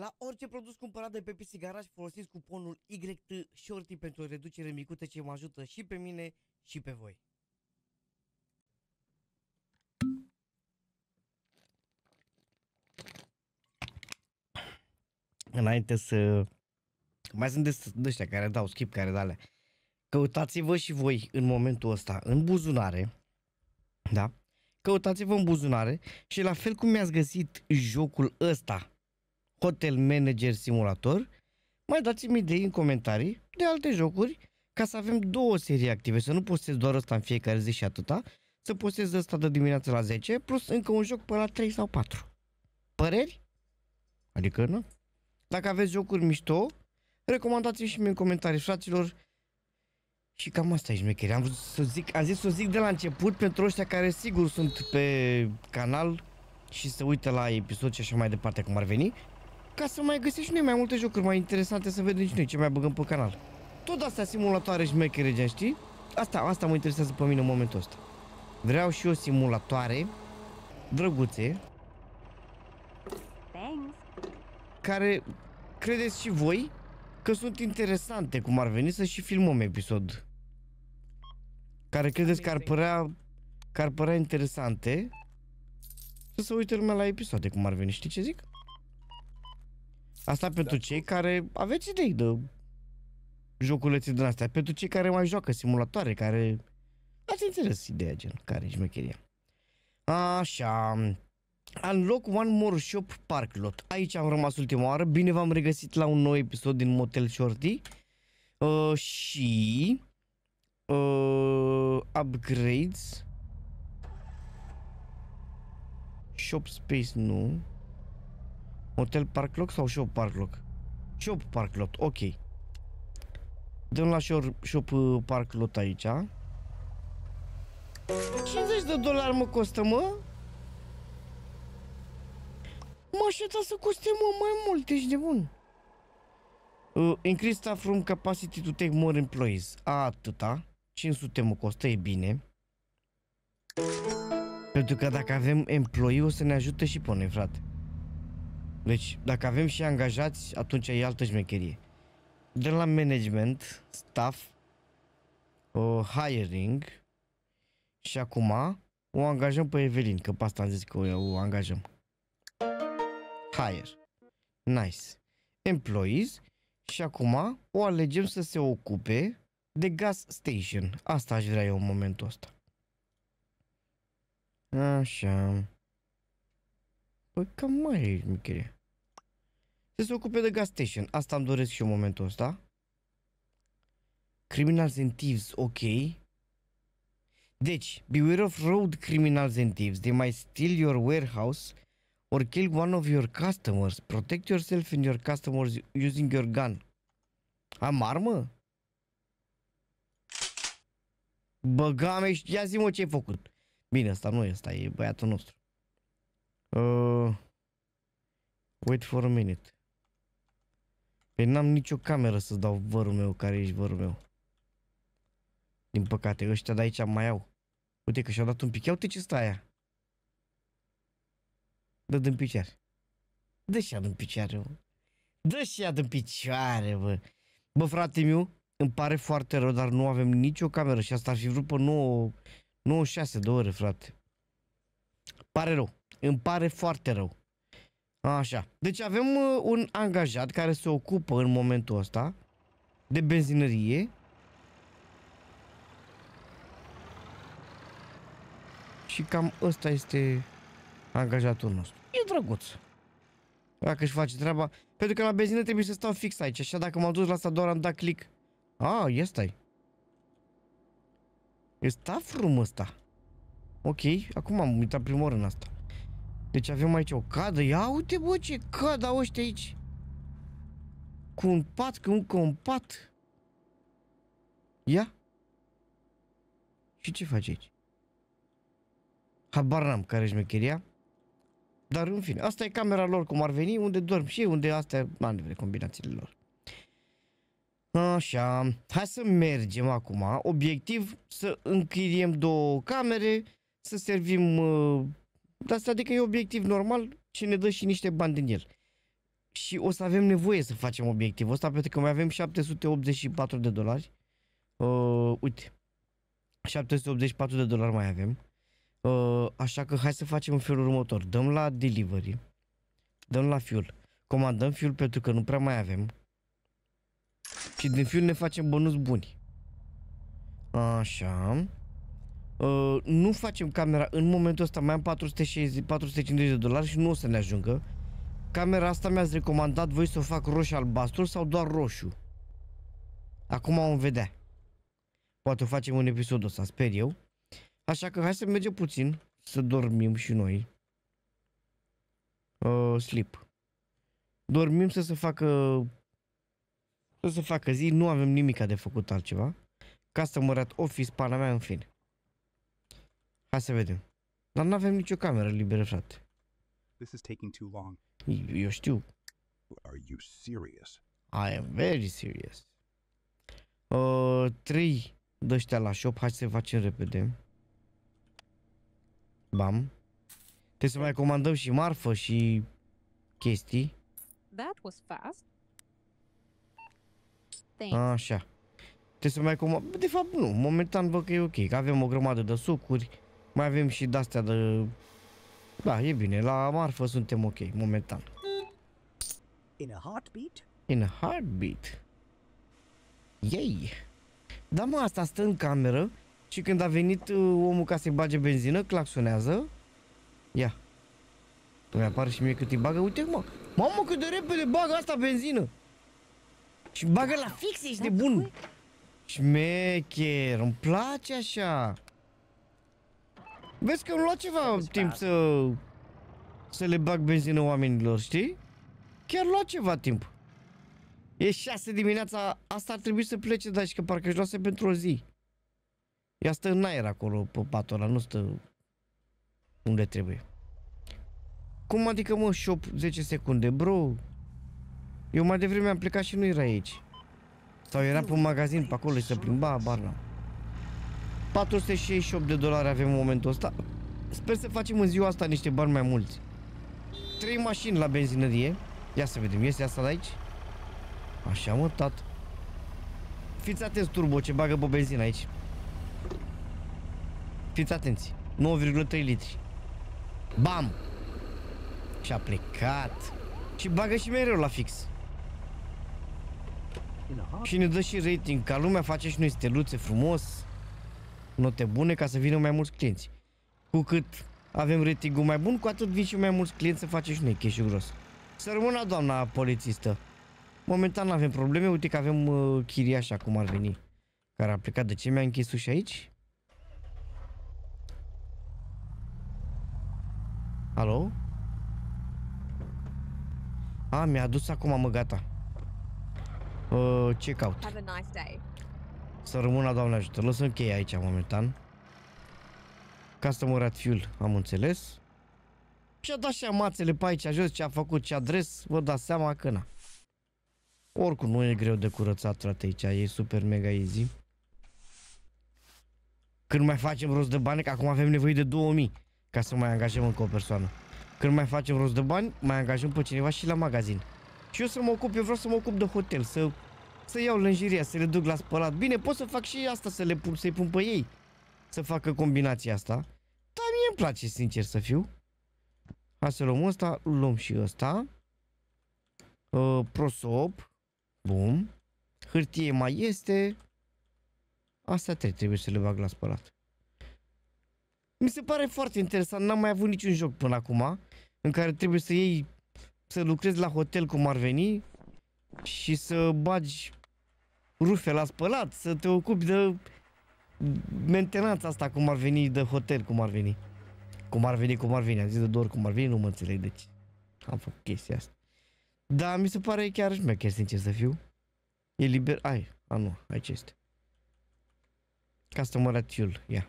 La orice produs cumpărat de pe PC Garage folosiți cuponul YT Shorty pentru o reducere micută ce mă ajută și pe mine și pe voi. Înainte să... Mai sunt de ăștia care dau skip, care dale. Căutați-vă și voi în momentul ăsta în buzunare, da? Căutați-vă în buzunare și la fel cum mi-ați găsit jocul ăsta Hotel Manager Simulator. Mai dați-mi idei în comentarii de alte jocuri ca să avem două serii active, să nu postez doar ăsta în fiecare zi și atâta, să postez ăsta de dimineață la 10, plus încă un joc pe la 3 sau 4. Păreri? Adică nu. Dacă aveți jocuri mișto, recomandați-mi și mie în comentarii, fraților, și cam asta e șmecherea. Am să zic, am zis să zic de la început pentru ăștia care sigur sunt pe canal și se uită la episod și așa mai departe cum ar veni ca să mai găsești noi mai multe jocuri mai interesante să vedem și noi ce mai băgăm pe canal. Tot astea simulatoare și mecherege, știi? Asta, asta mă interesează pe mine în momentul ăsta. Vreau și eu simulatoare drăguțe Thanks. care credeți și voi că sunt interesante cum ar veni să și filmăm episod. Care credeți că ar părea, că ar părea interesante să se uite lumea la episoade cum ar veni, știi ce zic? Asta da, pentru da. cei care aveți idei de joculețe din astea, pentru cei care mai joacă simulatoare, care... Ați înțeles ideea gen, care e șmecheria. Așa, Unlock One More Shop Park Lot. Aici am rămas ultima oară. Bine v-am regăsit la un nou episod din Motel Shorty. Uh, și... Uh, upgrades. Shop Space nu. Hotel Park Lock sau Shop Park Lock? Shop Park Lock, ok. Dăm la Shop, shop uh, Park Lock aici. 50 de dolari mă costă, mă? Mă aștepta să coste, mă, mai mult, ești de bun. Uh, increase staff room capacity to take more employees. A, atâta. 500 mă costă, e bine. Pentru că dacă avem employee o să ne ajute și pe noi, frate. Deci, dacă avem și angajați, atunci e altă șmecherie. De la management, staff, uh, hiring și acum o angajăm pe Evelin, că pe asta am zis că o, o angajăm. Hire. Nice. Employees și acum o alegem să se ocupe de gas station. Asta aș vrea eu în momentul ăsta. Așa. Păi cam mai e șmecherie. Să se ocupe de gas station. Asta îmi doresc și eu în momentul ăsta. Criminal incentives, ok. Deci, beware of road criminal thieves. They might steal your warehouse or kill one of your customers. Protect yourself and your customers using your gun. Am armă? Băgame, ia zi mă ce ai făcut. Bine, asta nu e, asta e băiatul nostru. Uh, wait for a minute. Păi n-am nicio cameră să dau vărul meu, care ești vărul meu. Din păcate, ăștia de aici mai au. Uite că și-au dat un pic. Ia uite ce stă aia. Dă din picioare. Dă și din picioare, bă. Dă și din picioare, bă. Bă, frate meu, îmi pare foarte rău, dar nu avem nicio cameră și asta ar fi vrut pe 9, 96 de ore, frate. Pare rău. Îmi pare foarte rău. Așa. Deci avem uh, un angajat care se ocupă în momentul ăsta de benzinărie. Și cam ăsta este angajatul nostru. E drăguț. Dacă își face treaba. Pentru că la benzină trebuie să stau fix aici. Așa dacă m-am dus la asta doar am dat click. A, ah, stai. E staff room ăsta. Ok, acum am uitat primor în asta. Deci avem aici o cadă. Ia uite, bă, ce cadă au ăștia aici. Cu un pat, cu un compat. Ia. Și ce faci aici? Habar n-am care șmecheria. Dar în fine, asta e camera lor cum ar veni, unde dorm și unde astea, de combinațiile lor. Așa, hai să mergem acum. Obiectiv, să închiriem două camere, să servim uh, dar asta adică e obiectiv normal și ne dă și niște bani din el. Și o să avem nevoie să facem obiectivul ăsta pentru că mai avem 784 de dolari. Uh, uite, 784 de dolari mai avem. Uh, așa că hai să facem în felul următor. Dăm la delivery. Dăm la fuel. Comandăm fuel pentru că nu prea mai avem. Și din fiul ne facem bonus buni. Așa. Uh, nu facem camera, în momentul ăsta mai am 460, 450 de dolari și nu o să ne ajungă. Camera asta mi-ați recomandat voi să o fac roșu-albastru sau doar roșu? Acum o vedea. Poate o facem un episodul ăsta, sper eu. Așa că hai să mergem puțin, să dormim și noi. Uh, sleep. Dormim să se facă să se facă zi, nu avem nimic de făcut altceva. Customer at office, pana mea, în fine. Hai să vedem. Dar nu avem nicio cameră liberă, frate. This is taking too long. Eu știu. Are you serious? I am very serious. Uh, trei ăștia la shop, hai să facem repede. Bam. Trebuie să mai comandăm și marfă și chestii. That was fast. Așa. Trebuie să mai comandăm. De fapt, nu. Momentan văd că e ok, că avem o grămadă de sucuri. Mai avem și de-astea de... Da, e bine. La marfă suntem ok, momentan. In a heartbeat? In a heartbeat. Yay! Da, mă, asta stă în cameră și când a venit uh, omul ca să-i bage benzină, claxonează. Ia. Îmi păi apare și mie cât îi bagă. Uite mă, mamă cât de repede bagă asta benzină. Și bagă la fix, ești de bun. Șmecher, îmi place așa. Vezi că îmi lua ceva timp să... Să le bag benzină oamenilor, știi? Chiar lua ceva timp. E 6 dimineața, asta ar trebui să plece, dar și că parcă își luase pentru o zi. Ea stă în aer acolo, pe patul ăla, nu stă unde trebuie. Cum adică mă șop 10 secunde, bro? Eu mai devreme am plecat și nu era aici. Sau era pe un magazin pe acolo și se plimba, barna. 468 de dolari avem în momentul ăsta. Sper să facem în ziua asta niște bani mai mulți. Trei mașini la benzinărie. Ia să vedem, este asta de aici? Așa mă, tat. Fiți atenți turbo ce bagă pe benzină aici. Fiți atenți. 9,3 litri. Bam! Și a plecat. Și bagă și mereu la fix. Și ne dă și rating, ca lumea face și noi steluțe frumos note bune ca să vină mai mulți clienți. Cu cât avem ratingul mai bun, cu atât vin și mai mulți clienți să facem și noi cash gros. Să rămână doamna polițistă. Momentan nu avem probleme, uite că avem uh, chiriașa cum ar veni. Care a plecat, de ce mi-a închis ușa aici? Alo? A, mi-a adus acum, mă, gata. Uh, ce caut? Have a nice day. Să rămână, Doamne ajută. Lăsăm cheia aici momentan. să at fuel, am înțeles. Și-a dat și amațele pe aici jos, ce a făcut, ce adres, vă dați seama că na. Oricum nu e greu de curățat, frate, aici, e super mega easy. Când mai facem rost de bani, că acum avem nevoie de 2000 ca să mai angajăm încă o persoană. Când mai facem rost de bani, mai angajăm pe cineva și la magazin. Și eu să mă ocup, eu vreau să mă ocup de hotel, să să iau lânjiria, să le duc la spălat. Bine, pot să fac și asta, să le pun, să-i pun pe ei. Să facă combinația asta. Dar mie îmi place, sincer să fiu. Hai să luăm ăsta, luăm și ăsta. Uh, prosop. Bun. Hârtie mai este. Asta trebuie, trebuie să le bag la spălat. Mi se pare foarte interesant, n-am mai avut niciun joc până acum în care trebuie să iei, să lucrezi la hotel cum ar veni și să bagi rufe la spălat, să te ocupi de mentenanța asta, cum ar veni de hotel, cum ar veni. Cum ar veni, cum ar veni, am zis de două ori cum ar veni, nu mă înțeleg, deci am făcut chestia asta. Da, mi se pare chiar și chiar sincer să fiu. E liber, ai, a nu, aici este. Customer at fuel, ia.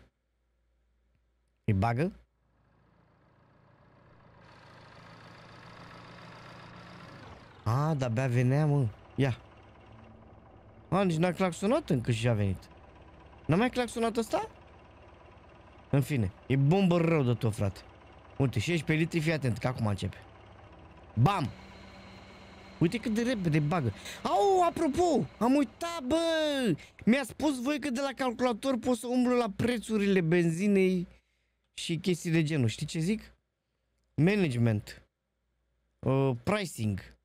Îi bagă? A, ah, dar abia venea, mă. Ia. A, nici n-a claxonat încă și a venit. N-a mai claxonat ăsta? În fine, e bombă rău de tot, frate. Uite, pe litri, fii atent, că acum începe. Bam! Uite cât de repede bagă. Au, apropo, am uitat, bă! Mi-a spus voi că de la calculator pot să umblu la prețurile benzinei și chestii de genul. Știi ce zic? Management. Uh, pricing.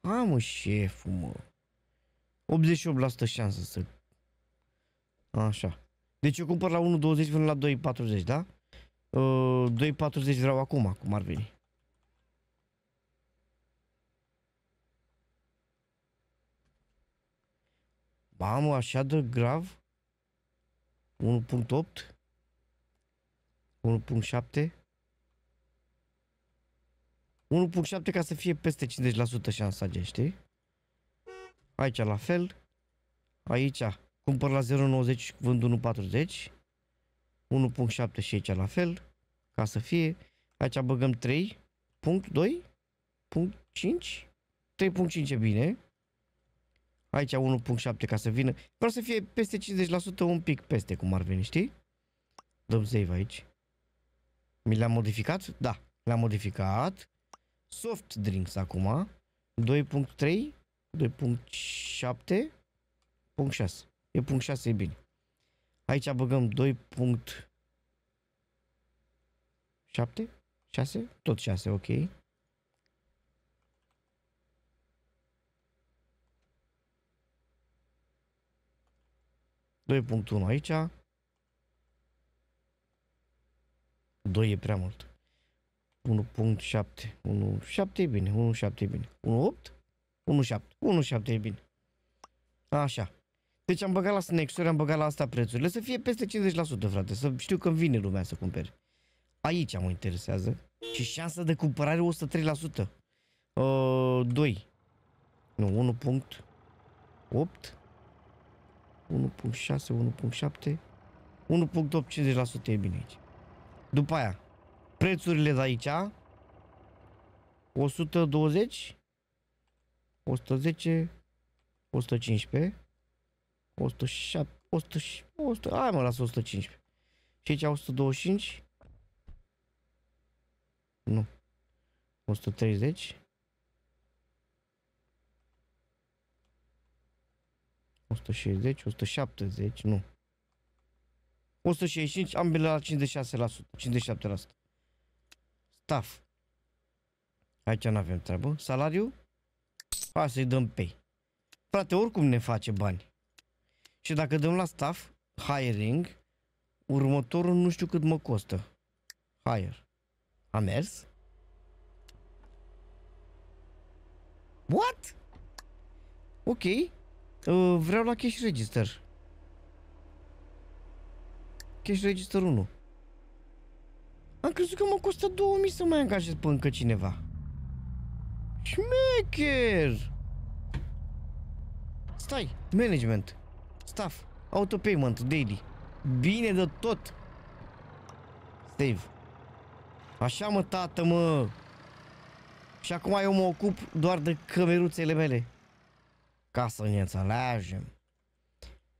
Am, mă, șef, mă. 88% șansă să... Așa. Deci eu cumpăr la 1.20 până la 2.40, da? Uh, 2.40 vreau acum, cum ar veni. Mamă, așa de grav? 1.8? 1.7? Unul 1.7 ca să fie peste 50% șansa, știi? Aici la fel. Aici cumpăr la 0,90 vând 1,40. 1.7 și aici la fel. Ca să fie. Aici băgăm 3. 2. 5. 3.5 e bine. Aici 1.7 ca să vină. Vreau să fie peste 50%, un pic peste cum ar veni, știi? Dăm save aici. Mi le am modificat? Da, le am modificat. Soft drinks acum de punct punct 6. E punct 6, e bine. Aici băgăm 2 punct 7, 6, tot 6, ok. Doi punct unu, aici. 2 e prea mult. 1.7. 1.7 e bine. 1.7 e bine. 1.8? 1,7. 1,7 e bine. Așa. Deci am băgat la snack am băgat la asta prețurile, să fie peste 50%, frate, să știu când vine lumea să cumpere. Aici mă interesează. Și șansa de cumpărare 103%. Uh, 2. Nu, 1.8. 1.6, 1.7. 1.850% 50% e bine aici. După aia, prețurile de aici, 120, 110, 115, 107, 100, 100, hai mă, las 115. Și aici 125, nu, 130, 160, 170, nu. 165, ambele la 56%, 57%. Staff. Aici nu avem treabă. Salariu? Hai să-i dăm pe. Frate, oricum ne face bani. Și dacă dăm la staff, hiring, următorul nu știu cât mă costă. Hire. A mers? What? Ok. Uh, vreau la cash register. Cash register 1. Am crezut că mă costă 2000 să mai angajez pe încă cineva. Șmecher! Stai, management, staff, autopayment, daily. Bine de tot. Save. Așa mă, tată, mă. Și acum eu mă ocup doar de cameruțele mele. Ca să ne înțelegem.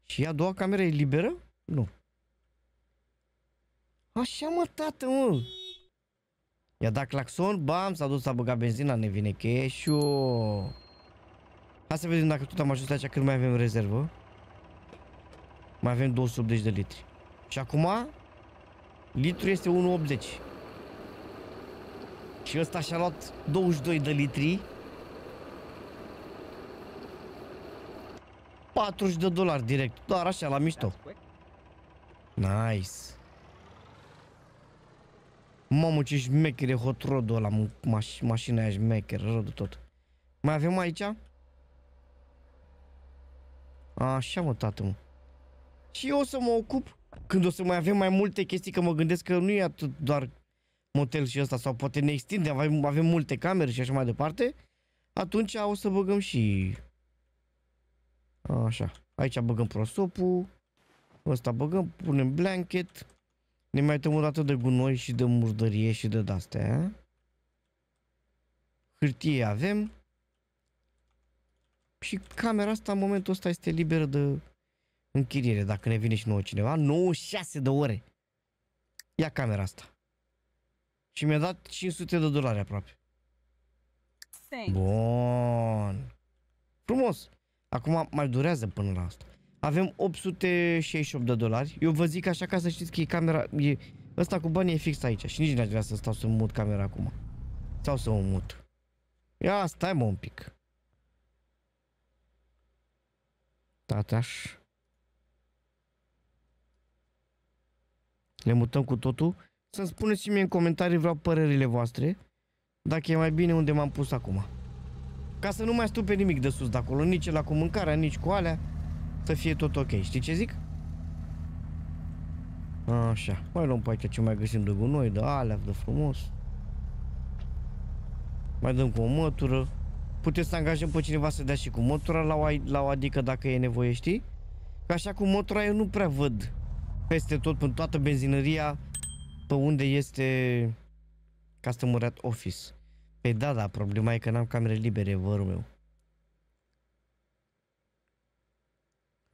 Și a doua cameră e liberă? Nu. Așa mă, tată, mă. I-a dat claxon, bam, s-a dus, s-a băgat benzina, ne vine cash-ul. Hai să vedem dacă tot am ajuns aici când mai avem rezervă. Mai avem 280 de litri. Și acum, litru este 1,80. Și ăsta și-a luat 22 de litri. 40 de dolari direct, doar așa, la mișto. Nice. Mamă, ce șmecher e hot rodul ăla, maș mașina aia șmecher, rău de tot. Mai avem aici? Așa mă, tată, mă. Și eu o să mă ocup când o să mai avem mai multe chestii, că mă gândesc că nu e atât doar motel și ăsta, sau poate ne extinde, avem, avem multe camere și așa mai departe, atunci o să băgăm și... Așa, aici băgăm prosopul, ăsta băgăm, punem blanket, ne mai o dată de gunoi și de murdărie și de dastea. Hârtie avem. Și camera asta în momentul ăsta este liberă de închiriere, dacă ne vine și nouă cineva. 96 de ore. Ia camera asta. Și mi-a dat 500 de dolari aproape. Thanks. Bun. Frumos. Acum mai durează până la asta. Avem 868 de dolari. Eu vă zic așa ca să știți că e camera... E, ăsta cu bani e fix aici și nici n-aș vrea să stau să mut camera acum. Sau să o mut. Ia, stai mă un pic. Tataș. Le mutăm cu totul. Să-mi spuneți și mie în comentarii vreau părerile voastre. Dacă e mai bine unde m-am pus acum. Ca să nu mai stupe nimic de sus de acolo. Nici la cu mâncarea, nici cu alea să fie tot ok. Știi ce zic? Așa. Mai luăm pe aici ce mai găsim de gunoi, de alea, de frumos. Mai dăm cu o mătură. Puteți să angajăm pe cineva să dea și cu mătura la o, la o adică dacă e nevoie, știi? Că așa cu mătura eu nu prea văd peste tot, în toată benzinăria, pe unde este Customer at Office. Păi da, da, problema e că n-am camere libere, vărul meu.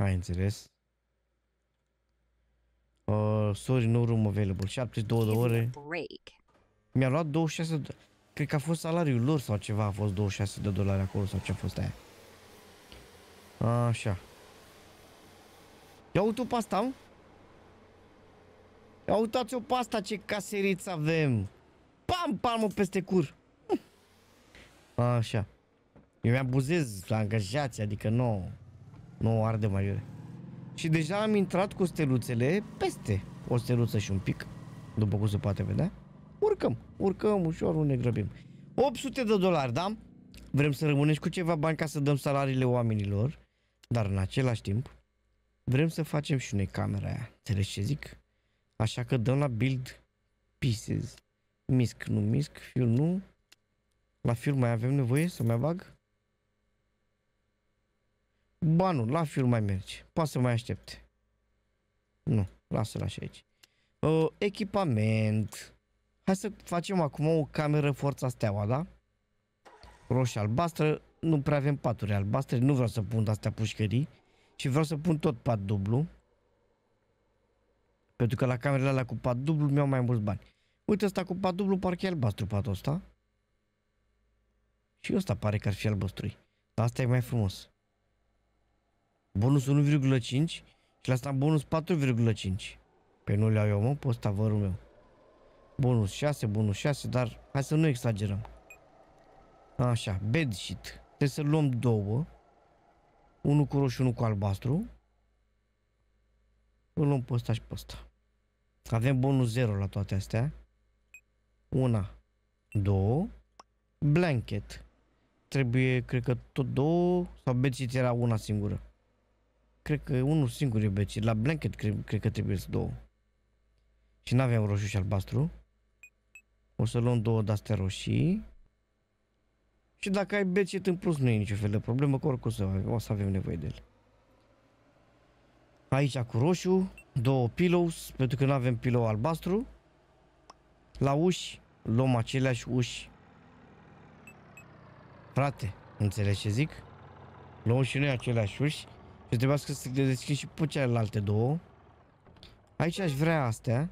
Ai înțeles. Uh, sorry, no room available. 72 de ore. Mi-a luat 26 de... Cred că a fost salariul lor sau ceva. A fost 26 de dolari acolo sau ce a fost aia. Așa. Ia uite-o pe asta, mă. Ia uitați-o pe asta ce caseriță avem. Pam, palmă peste cur. Așa. Eu mi-abuzez angajații, adică nu... No. Nu arde mai iure. Și deja am intrat cu steluțele peste o steluță și un pic, după cum se poate vedea. Urcăm, urcăm ușor, nu ne grăbim. 800 de dolari, da? Vrem să rămânești cu ceva bani ca să dăm salariile oamenilor, dar în același timp vrem să facem și noi camera aia. Înțelegi ce zic? Așa că dăm la build pieces. Misc, nu misc, fiul nu. La fiul mai avem nevoie să mai bag? Ba nu, la film mai merge. Poate să mai aștepte. Nu, lasă-l așa aici. Uh, echipament. Hai să facem acum o cameră forța steaua, da? Roșie albastră. Nu prea avem paturi albastre. Nu vreau să pun astea pușcării. Și vreau să pun tot pat dublu. Pentru că la camerele alea cu pat dublu mi-au mai mulți bani. Uite ăsta cu pat dublu parcă e albastru patul ăsta. Și ăsta pare că ar fi albăstrui. Dar asta e mai frumos bonus 1,5 și la asta bonus 4,5. Pe nu le iau eu, mă, vărul meu. Bonus 6, bonus 6, dar hai să nu exagerăm. Așa, bed sheet. Trebuie să luăm două. Unul cu roșu, unul cu albastru. Îl luăm pe ăsta și pe ăsta. Avem bonus 0 la toate astea. Una, două. Blanket. Trebuie, cred că tot două sau bed sheet era una singură cred că unul singur e beci. La blanket cred, cred că trebuie să două. Și n-aveam roșu și albastru. O să luăm două de-astea roșii. Și dacă ai becet în plus, nu e nicio fel de problemă, că oricum să, o să avem nevoie de ele. Aici cu roșu, două pillows, pentru că nu avem pilou albastru. La uși, luăm aceleași uși. Frate, înțelegi ce zic? Luăm și noi aceleași uși și trebuia să le deschid și pe celelalte două. Aici aș vrea astea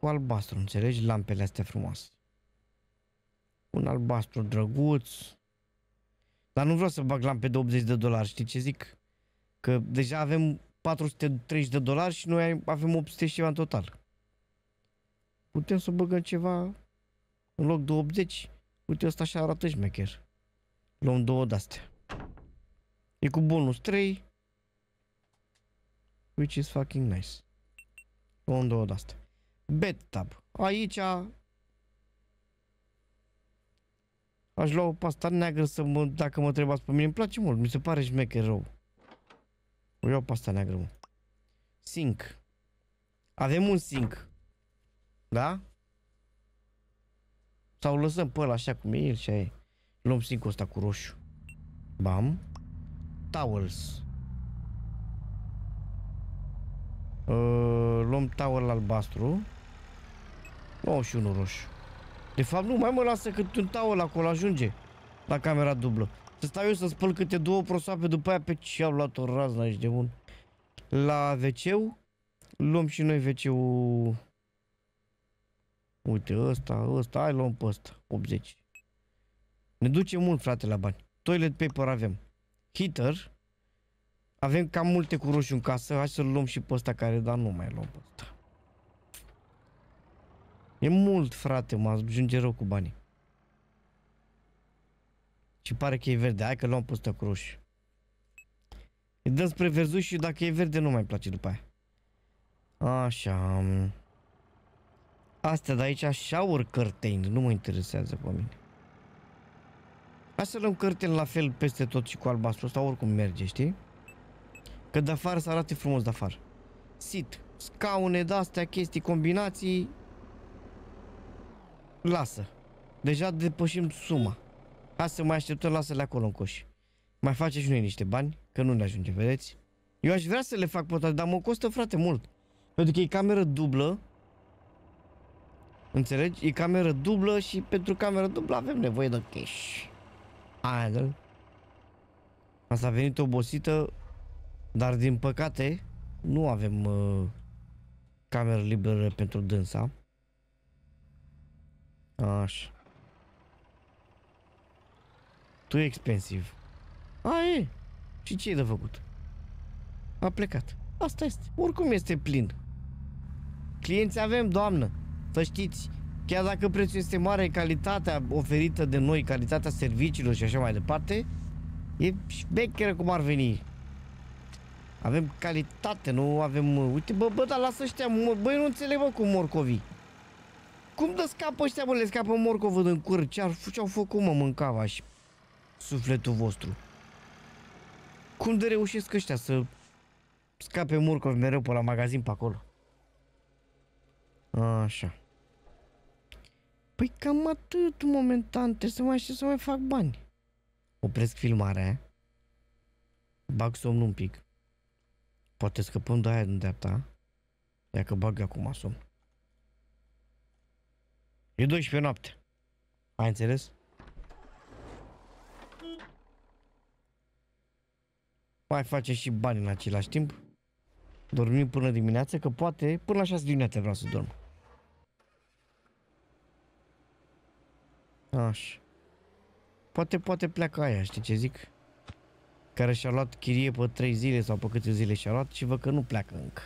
cu albastru, înțelegi? Lampele astea frumoase. Un albastru drăguț. Dar nu vreau să bag lampe de 80 de dolari, știi ce zic? Că deja avem 430 de dolari și noi avem 800 și ceva în total. Putem să băgăm ceva în loc de 80. Uite, asta așa arată șmecher. Luăm două de-astea. E cu bonus 3 Which is fucking nice. Luăm două de astea. tab. Aici aș lua o pasta neagră să mă, dacă mă întrebați pe mine, îmi place mult, mi se pare șmecher rău. O iau pasta neagră, mă. Sink. Avem un sink. Da? Sau lăsăm pe ăla așa cum e el și aia e. Luăm sinkul ăsta cu roșu. Bam. Towels. Uh, luăm towerul albastru. 91 roșu. De fapt, nu, mai mă lasă cât un tower acolo ajunge. La camera dublă. Să stau eu să spăl câte două prosoape după aia pe ce au luat o raznă aici de bun. La wc luăm și noi wc-ul. Uite, ăsta, ăsta, hai luăm pe ăsta, 80. Ne duce mult, frate, la bani. Toilet paper avem. Heater, avem cam multe cu roșu în casă, hai să-l luăm și pe ăsta care, dar nu mai luăm pe ăsta. E mult, frate, mă ajunge rău cu banii. Și pare că e verde, hai că luăm pe ăsta cu roșu. Îi dăm spre verzu și dacă e verde nu mai place după aia. Așa. Astea de aici, shower curtain, nu mă interesează pe mine. Hai să luăm curtain la fel peste tot și cu albastru ăsta, oricum merge, știi? Că de afară să arate frumos de afară. Sit, scaune de astea, chestii, combinații. Lasă. Deja depășim suma. Hai să mai așteptăm, lasă-le acolo în coș. Mai face și noi niște bani, că nu ne ajunge, vedeți? Eu aș vrea să le fac toate, dar mă costă frate mult. Pentru că e cameră dublă. Înțelegi? E cameră dublă și pentru cameră dublă avem nevoie de cash. Aia, Asta a venit obosită, dar din păcate nu avem uh, cameră liberă pentru dânsa. Așa. Tu e expensiv. A, e. Și ce e de făcut? A plecat. Asta este. Oricum este plin. Clienți avem, doamnă. Să știți, chiar dacă prețul este mare, calitatea oferită de noi, calitatea serviciilor și așa mai departe, e șmecheră cum ar veni. Avem calitate, nu avem... Uh, uite, bă, bă, dar lasă ăștia, mă, băi, nu înțeleg, bă, cu morcovii. Cum dă scapă ăștia, bă, le scapă morcovă în cur, ce-au ce făcut, mă, mâncava și sufletul vostru. Cum de reușesc ăștia să scape morcovi mereu pe la magazin pe acolo? Așa. Păi cam atât momentan, trebuie să mai știu să mai fac bani. Opresc filmarea, eh? bag somnul un pic. Poate scăpăm de aia din dreapta. Dacă bag acum somn. E 12 noapte. Ai înțeles? Mai face și bani în același timp. Dormim până dimineață, că poate până la 6 dimineața vreau să dorm. Așa. Poate, poate pleacă aia, știi ce zic? care și-a luat chirie pe 3 zile sau pe câte zile și-a luat și văd că nu pleacă încă.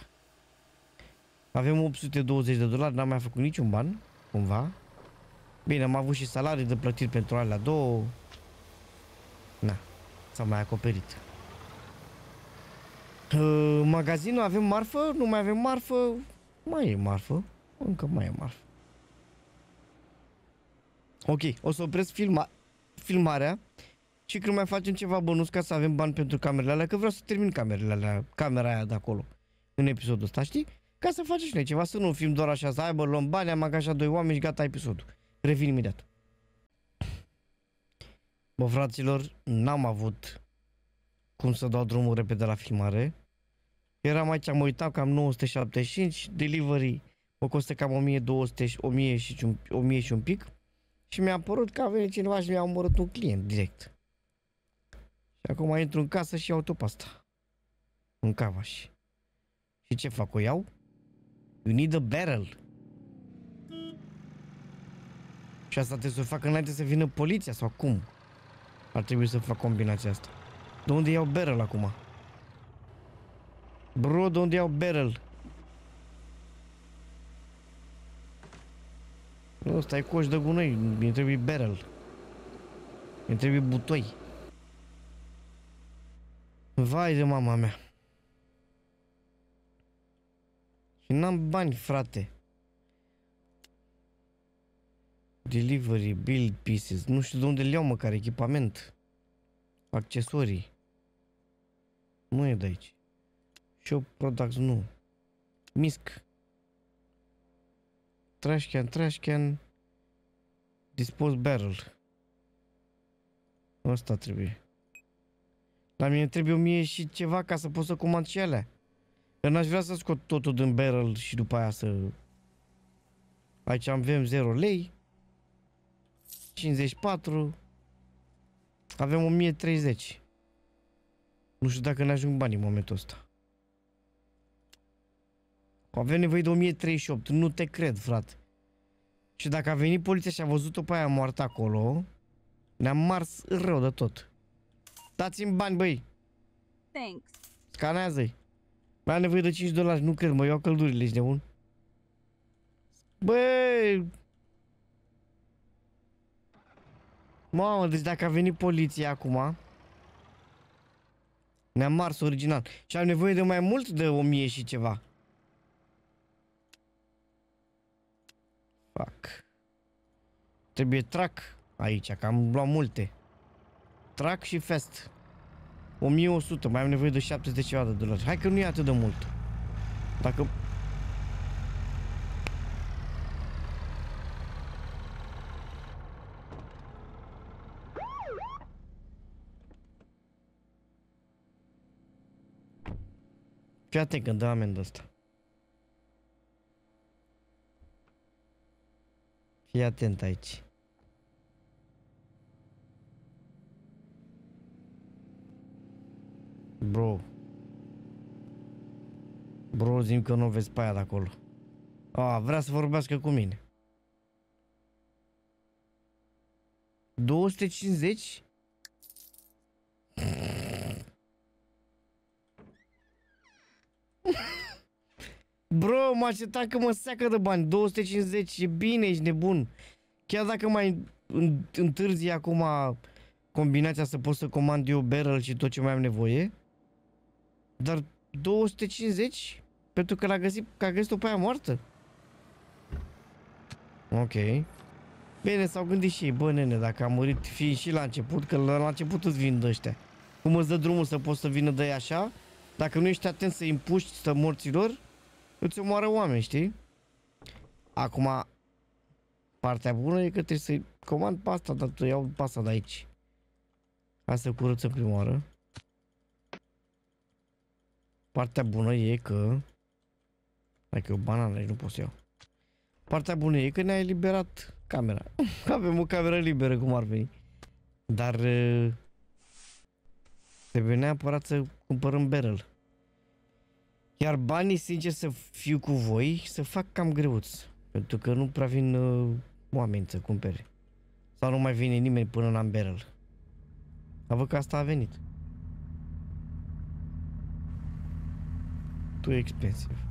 Avem 820 de dolari, n-am mai făcut niciun ban, cumva. Bine, am avut și salarii de plătit pentru alea două. Na, s-a mai acoperit. Uh, magazinul avem marfă? Nu mai avem marfă? Mai e marfă. Încă mai e marfă. Ok, o să opresc filma filmarea și când mai facem ceva bonus ca să avem bani pentru camerele alea, că vreau să termin camerele alea, camera aia de acolo, în episodul ăsta, știi? Ca să facem și noi ceva, să nu fim doar așa, să aibă, luăm bani, am angajat doi oameni și gata episodul. Revin imediat. Bă, fraților, n-am avut cum să dau drumul repede la filmare. Eram aici, am uitat cam 975, delivery mă costă cam 1200, 1000 și, 1000 și un pic. Și mi-a părut că a venit cineva și mi-a omorât un client direct. Acum intru în casă și iau tot asta. În cavaș. Și ce fac? O iau? You need a barrel. Și asta trebuie să o fac înainte să vină poliția sau cum? Ar trebui să fac combinația asta. De unde iau barrel acum? Bro, de unde iau barrel? Nu stai coș de gunoi, mi trebuie barrel. Mi trebuie butoi. Vai de mama mea. Și n-am bani, frate. Delivery, build pieces. Nu știu de unde le iau măcar echipament. Accesorii. Nu e de aici. Shop products nu. Misc. Trash can, trash can. Dispose barrel. Asta trebuie. La mine trebuie o mie și ceva ca să pot să comand și alea. Eu n-aș vrea să scot totul din barrel și după aia să... Aici avem 0 lei. 54. Avem 1030. Nu știu dacă ne ajung banii în momentul ăsta. Avem nevoie de 1038. Nu te cred, frate. Și dacă a venit poliția și a văzut-o pe aia moartă acolo, ne-am mars rău de tot. Dați-mi bani, băi. Thanks. Scanează-i. Mai am nevoie de 5 dolari, nu cred, mă iau căldurile, ești nebun. Băi! Mamă, deci dacă a venit poliția acum, ne-am mars original. Și am nevoie de mai mult de 1000 și ceva. Fac. Trebuie trac aici, că am luat multe track și fest. 1100, mai am nevoie de 70 de ceva de dolari. Hai că nu e atât de mult. Dacă... Fii atent când dă amendă asta. Fii atent aici. Bro. Bro, zic că nu vezi pe aia de acolo. A, vrea să vorbească cu mine. 250? Bro, m-aș că mă seacă de bani. 250, e bine, ești nebun. Chiar dacă mai întârzi acum combinația să pot să comand eu barrel și tot ce mai am nevoie, dar 250? Pentru că l-a găsit, că a găsit-o pe aia moartă. Ok. Bine, s-au gândit și ei, bă, nene, dacă a murit fi și la început, că la, la început îți vin ăștia. Cum îți dă drumul să poți să vină de așa, dacă nu ești atent să-i împuști, să morților, îți omoară oameni, știi? Acum, partea bună e că trebuie să-i comand pasta, dar tu iau pasta de aici. Ca să curățăm prima oară. Partea bună e că... Hai că eu banană deci nu pot să iau. Partea bună e că ne-a eliberat camera. Avem o cameră liberă, cum ar veni. Dar... Trebuie neapărat să cumpărăm barrel. Iar banii, sincer să fiu cu voi, să fac cam greuți. Pentru că nu prea vin uh, oameni să cumpere. Sau nu mai vine nimeni până am barrel. Dar văd că asta a venit. Tu expensiv.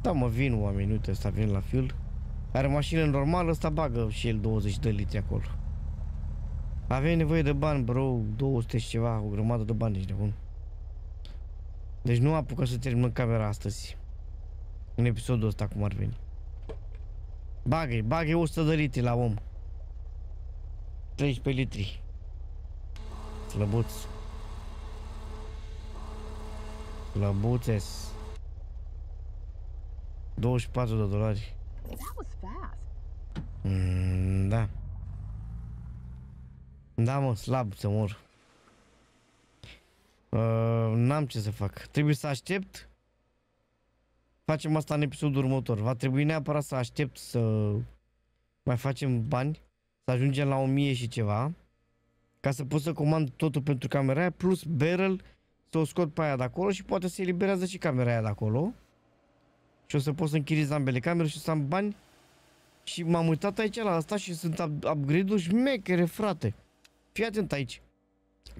Da, mă, vin oamenii, uite, ăsta vin la fil. Are mașină normală, ăsta bagă și el 20 de litri acolo. Avem nevoie de bani, bro, 200 și ceva, o grămadă de bani, de bun. Deci nu apucă să terminăm camera astăzi. În episodul ăsta, cum ar veni. Bagă-i, bagă-i 100 de litri la om. 13 litri. Slăbuț. Slăbuțes. 24 de dolari. Mm, da. Da, mă, slab să mor. Uh, N-am ce să fac. Trebuie să aștept. Facem asta în episodul următor. Va trebui neapărat să aștept să mai facem bani. Să ajungem la 1000 și ceva. Ca să pot să comand totul pentru camera aia, plus barrel, să o scot pe aia de acolo și poate să eliberează și camera aia de acolo și o să pot să închiriz ambele camere și o să am bani. Și m-am uitat aici la asta și sunt upgrade-uri șmechere, frate. Fii atent aici.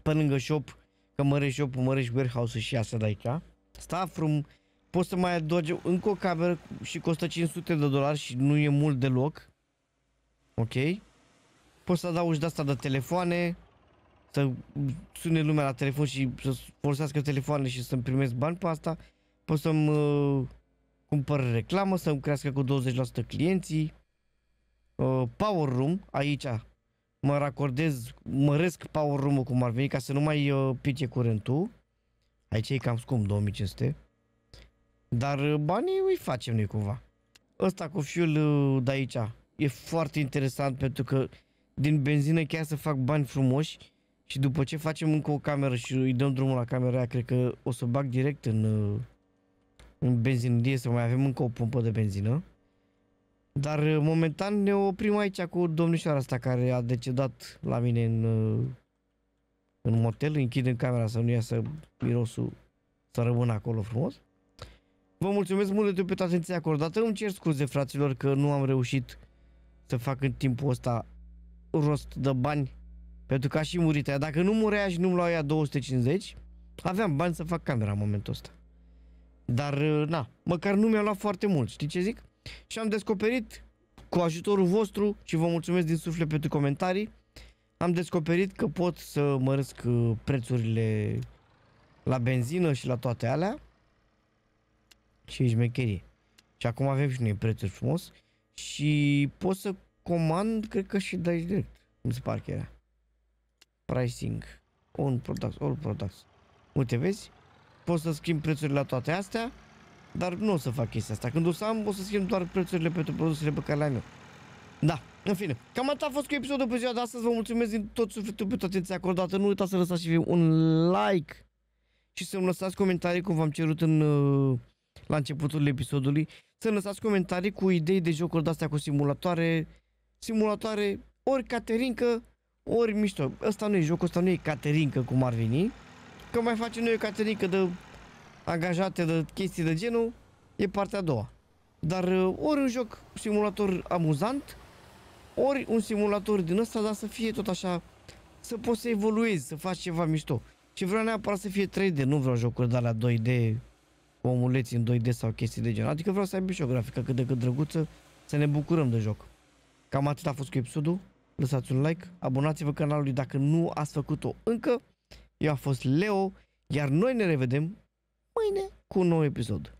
Pe lângă shop, că mărești shop-ul, mărești warehouse și asta de aici. Staff room, poți să mai adaugi încă o cameră și costă 500 de dolari și nu e mult deloc. Ok? Poți să adaugi de asta de telefoane, să sune lumea la telefon și să folosească telefoanele și să-mi primesc bani pe asta. Poți să-mi uh, cumpăr reclamă, să crească cu 20% clienții. Uh, power Room, aici mă racordez, măresc Power Room-ul cum ar veni ca să nu mai uh, pice curentul. Aici e cam scump, 2500. Dar uh, banii îi facem noi cumva. Ăsta cu fiul uh, de aici e foarte interesant pentru că din benzină chiar să fac bani frumoși și după ce facem încă o cameră și îi dăm drumul la camera aia, cred că o să bag direct în... Uh, în benzinărie, să mai avem încă o pompă de benzină. Dar uh, momentan ne oprim aici cu domnișoara asta care a decedat la mine în, uh, în motel. Închidem camera să nu iasă mirosul să rămână acolo frumos. Vă mulțumesc mult de pentru atenția acordată. Îmi cer scuze, fraților, că nu am reușit să fac în timpul ăsta rost de bani pentru că a și murit aia. Dacă nu murea și nu-mi lua 250, aveam bani să fac camera în momentul ăsta. Dar, uh, na, măcar nu mi-a luat foarte mult, știi ce zic? Și am descoperit, cu ajutorul vostru, și vă mulțumesc din suflet pentru comentarii, am descoperit că pot să măresc uh, prețurile la benzină și la toate alea. Și șmecherie. Și acum avem și noi prețuri frumos. Și pot să comand, cred că și de aici direct. Mi se pare că era. Pricing. On products, all products. Uite, vezi? pot să schimb prețurile la toate astea, dar nu o să fac chestia asta. Când o să am, o să schimb doar prețurile pentru produsele pe care le-am eu. Da, în fine, cam atât a fost cu episodul pe ziua de astăzi. Vă mulțumesc din tot sufletul pentru atenția acordată. Nu uitați să lăsați și un like și să-mi lăsați comentarii cum v-am cerut în, uh, la începutul episodului. Să-mi lăsați comentarii cu idei de jocuri de-astea cu simulatoare, simulatoare ori caterincă, ori mișto. Ăsta nu e jocul, ăsta nu e caterincă cum ar veni. Că mai facem noi o caterică de angajate de chestii de genul, e partea a doua. Dar uh, ori un joc simulator amuzant, ori un simulator din ăsta, dar să fie tot așa, să poți să evoluezi, să faci ceva mișto. Și vreau neapărat să fie 3D, nu vreau jocuri de la 2D, omuleți în 2D sau chestii de genul. Adică vreau să aibă și o grafică cât de cât drăguță, să ne bucurăm de joc. Cam atât a fost cu episodul. Lăsați un like, abonați-vă canalului dacă nu ați făcut-o încă eu a fost Leo, iar noi ne revedem mâine cu un nou episod.